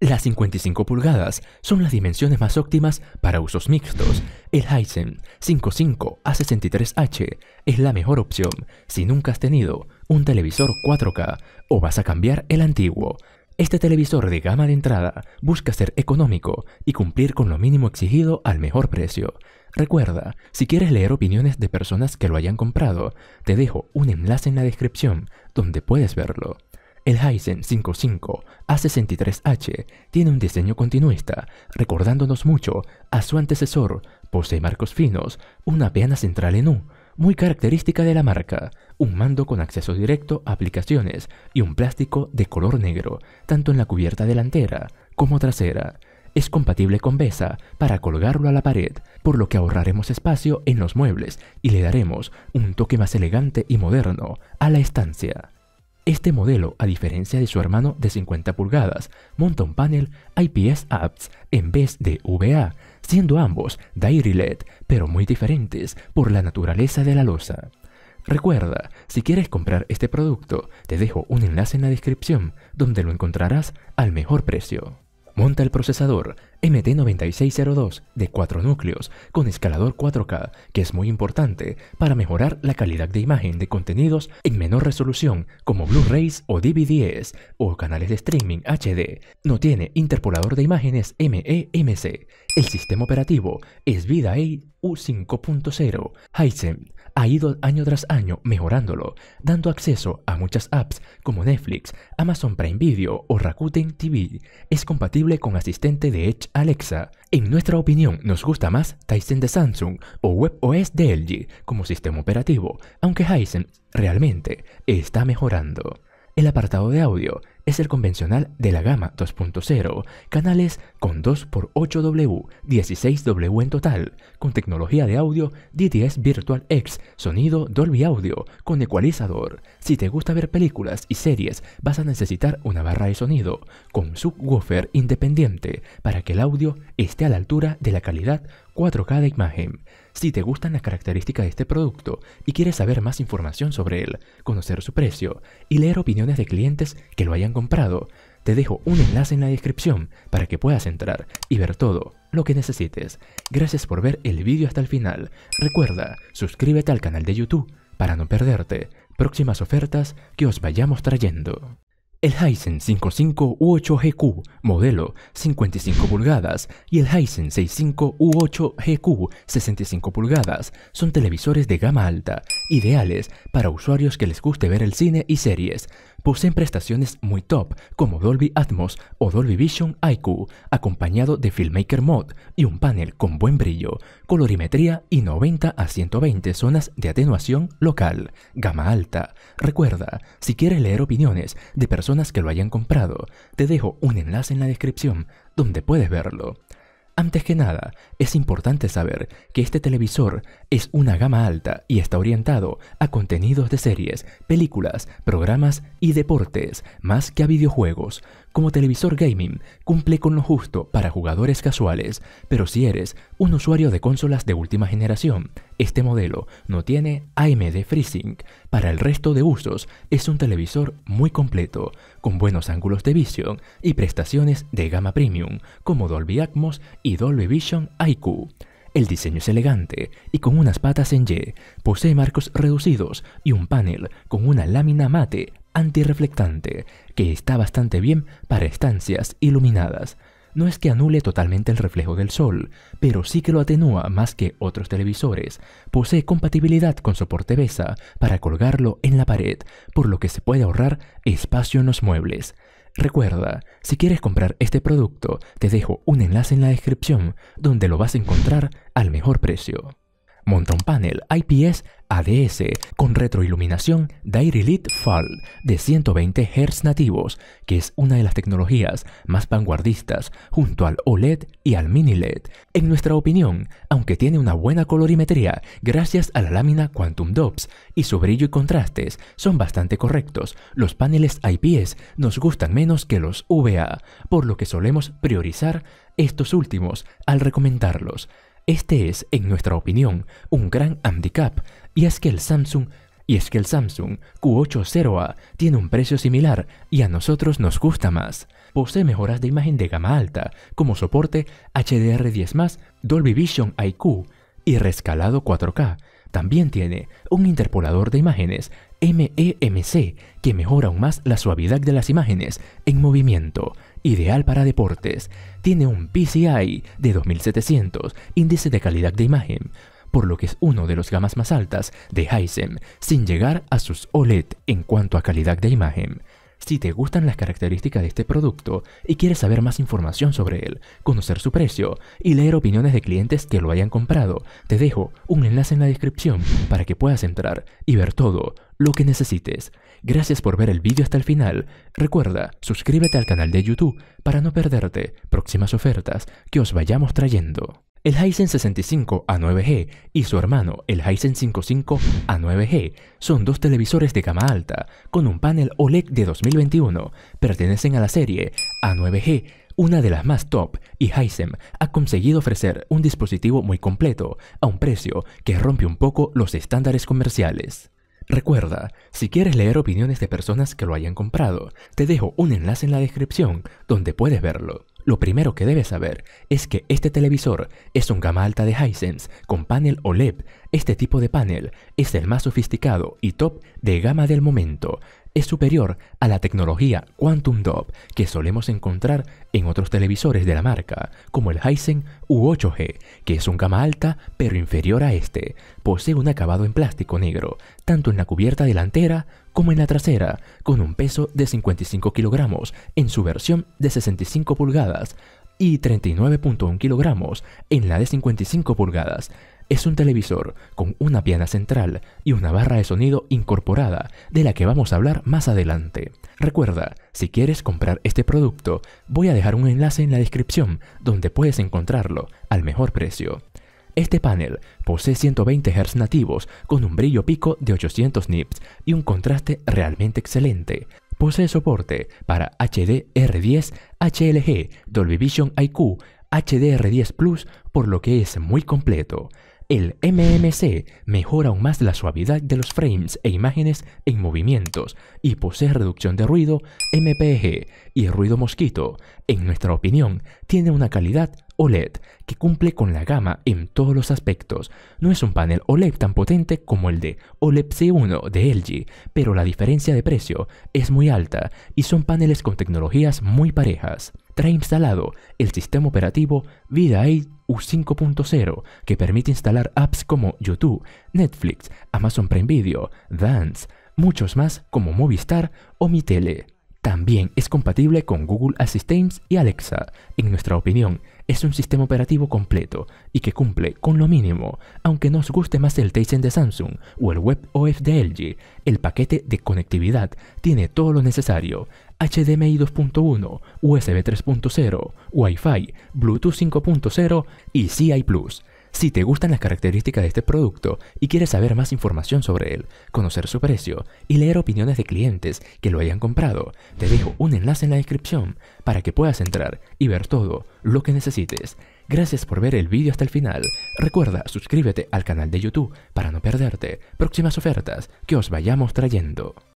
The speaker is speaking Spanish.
Las 55 pulgadas son las dimensiones más óptimas para usos mixtos. El Hisense 55 a 63H es la mejor opción si nunca has tenido un televisor 4K o vas a cambiar el antiguo. Este televisor de gama de entrada busca ser económico y cumplir con lo mínimo exigido al mejor precio. Recuerda, si quieres leer opiniones de personas que lo hayan comprado, te dejo un enlace en la descripción donde puedes verlo. El Heisen 55 A63H tiene un diseño continuista, recordándonos mucho a su antecesor. Posee marcos finos, una peana central en U, muy característica de la marca, un mando con acceso directo a aplicaciones y un plástico de color negro, tanto en la cubierta delantera como trasera. Es compatible con BESA para colgarlo a la pared, por lo que ahorraremos espacio en los muebles y le daremos un toque más elegante y moderno a la estancia. Este modelo, a diferencia de su hermano de 50 pulgadas, monta un panel IPS apps en vez de VA, siendo ambos Dairy LED, pero muy diferentes por la naturaleza de la losa. Recuerda, si quieres comprar este producto, te dejo un enlace en la descripción donde lo encontrarás al mejor precio. Monta el procesador MT9602 de 4 núcleos con escalador 4K, que es muy importante para mejorar la calidad de imagen de contenidos en menor resolución como Blu-rays o DVDs o canales de streaming HD. No tiene interpolador de imágenes MEMC. El sistema operativo es VidaE U5.0 ha ido año tras año mejorándolo, dando acceso a muchas apps como Netflix, Amazon Prime Video o Rakuten TV. Es compatible con asistente de Edge Alexa. En nuestra opinión, nos gusta más Tizen de Samsung o WebOS de LG como sistema operativo, aunque Hisense realmente está mejorando. El apartado de audio es el convencional de la gama 2.0, canales con 2x8W, 16W en total, con tecnología de audio DTS X, sonido Dolby Audio, con ecualizador. Si te gusta ver películas y series, vas a necesitar una barra de sonido, con subwoofer independiente, para que el audio esté a la altura de la calidad 4K de imagen. Si te gustan las características de este producto y quieres saber más información sobre él, conocer su precio y leer opiniones de clientes que lo hayan comprado, te dejo un enlace en la descripción para que puedas entrar y ver todo lo que necesites. Gracias por ver el vídeo hasta el final. Recuerda, suscríbete al canal de YouTube para no perderte próximas ofertas que os vayamos trayendo el Hisense 55 U8GQ modelo 55 pulgadas y el Hisense 65 U8GQ 65 pulgadas son televisores de gama alta, ideales para usuarios que les guste ver el cine y series poseen prestaciones muy top como Dolby Atmos o Dolby Vision IQ, acompañado de Filmmaker Mod y un panel con buen brillo, colorimetría y 90 a 120 zonas de atenuación local, gama alta. Recuerda, si quieres leer opiniones de personas que lo hayan comprado, te dejo un enlace en la descripción donde puedes verlo. Antes que nada, es importante saber que este televisor es una gama alta y está orientado a contenidos de series, películas, programas y deportes, más que a videojuegos, como televisor gaming cumple con lo justo para jugadores casuales, pero si eres un usuario de consolas de última generación, este modelo no tiene AMD FreeSync. Para el resto de usos, es un televisor muy completo, con buenos ángulos de visión y prestaciones de gama premium, como Dolby Atmos y Dolby Vision IQ. El diseño es elegante y con unas patas en Y, posee marcos reducidos y un panel con una lámina mate antirreflectante que está bastante bien para estancias iluminadas. No es que anule totalmente el reflejo del sol, pero sí que lo atenúa más que otros televisores. Posee compatibilidad con soporte BESA para colgarlo en la pared, por lo que se puede ahorrar espacio en los muebles. Recuerda, si quieres comprar este producto, te dejo un enlace en la descripción donde lo vas a encontrar al mejor precio. Monta un panel IPS ADS con retroiluminación Dairylit Fall de 120 Hz nativos, que es una de las tecnologías más vanguardistas junto al OLED y al Mini LED. En nuestra opinión, aunque tiene una buena colorimetría gracias a la lámina Quantum Dops y su brillo y contrastes son bastante correctos, los paneles IPS nos gustan menos que los VA, por lo que solemos priorizar estos últimos al recomendarlos. Este es, en nuestra opinión, un gran handicap, y es que el Samsung y es que el Samsung Q80A tiene un precio similar y a nosotros nos gusta más. Posee mejoras de imagen de gama alta, como soporte HDR10+, Dolby Vision IQ y rescalado 4K. También tiene un interpolador de imágenes MEMC que mejora aún más la suavidad de las imágenes en movimiento ideal para deportes. Tiene un PCI de 2700, índice de calidad de imagen, por lo que es uno de los gamas más altas de Hisense, sin llegar a sus OLED en cuanto a calidad de imagen. Si te gustan las características de este producto y quieres saber más información sobre él, conocer su precio y leer opiniones de clientes que lo hayan comprado, te dejo un enlace en la descripción para que puedas entrar y ver todo lo que necesites. Gracias por ver el vídeo hasta el final. Recuerda, suscríbete al canal de YouTube para no perderte próximas ofertas que os vayamos trayendo. El Hyzen 65 A9G y su hermano el Hyzen 55 A9G son dos televisores de gama alta con un panel OLED de 2021. Pertenecen a la serie A9G, una de las más top, y Hyzen ha conseguido ofrecer un dispositivo muy completo a un precio que rompe un poco los estándares comerciales. Recuerda, si quieres leer opiniones de personas que lo hayan comprado, te dejo un enlace en la descripción donde puedes verlo. Lo primero que debes saber es que este televisor es un gama alta de Hisense con panel OLED. Este tipo de panel es el más sofisticado y top de gama del momento es superior a la tecnología Quantum Dove que solemos encontrar en otros televisores de la marca, como el Hisense U8G, que es un gama alta pero inferior a este. Posee un acabado en plástico negro, tanto en la cubierta delantera como en la trasera, con un peso de 55 kilogramos en su versión de 65 pulgadas, y 39.1 kg en la de 55 pulgadas. Es un televisor con una piana central y una barra de sonido incorporada de la que vamos a hablar más adelante. Recuerda, si quieres comprar este producto, voy a dejar un enlace en la descripción donde puedes encontrarlo al mejor precio. Este panel posee 120 Hz nativos con un brillo pico de 800 nips y un contraste realmente excelente. Posee soporte para HDR10, HLG, Dolby Vision IQ, HDR10 Plus, por lo que es muy completo. El MMC mejora aún más la suavidad de los frames e imágenes en movimientos y posee reducción de ruido MPG y ruido mosquito. En nuestra opinión, tiene una calidad OLED que cumple con la gama en todos los aspectos. No es un panel OLED tan potente como el de OLED C1 de LG, pero la diferencia de precio es muy alta y son paneles con tecnologías muy parejas. Trae instalado el sistema operativo VidaAid U5.0 que permite instalar apps como YouTube, Netflix, Amazon Prime Video, Dance, muchos más como Movistar o MiTele. También es compatible con Google Assistant y Alexa. En nuestra opinión, es un sistema operativo completo y que cumple con lo mínimo, aunque nos guste más el Tizen de Samsung o el WebOS de LG, el paquete de conectividad tiene todo lo necesario, HDMI 2.1, USB 3.0, Wi-Fi, Bluetooth 5.0 y CI+. Si te gustan las características de este producto y quieres saber más información sobre él, conocer su precio y leer opiniones de clientes que lo hayan comprado, te dejo un enlace en la descripción para que puedas entrar y ver todo lo que necesites. Gracias por ver el vídeo hasta el final. Recuerda, suscríbete al canal de YouTube para no perderte próximas ofertas que os vayamos trayendo.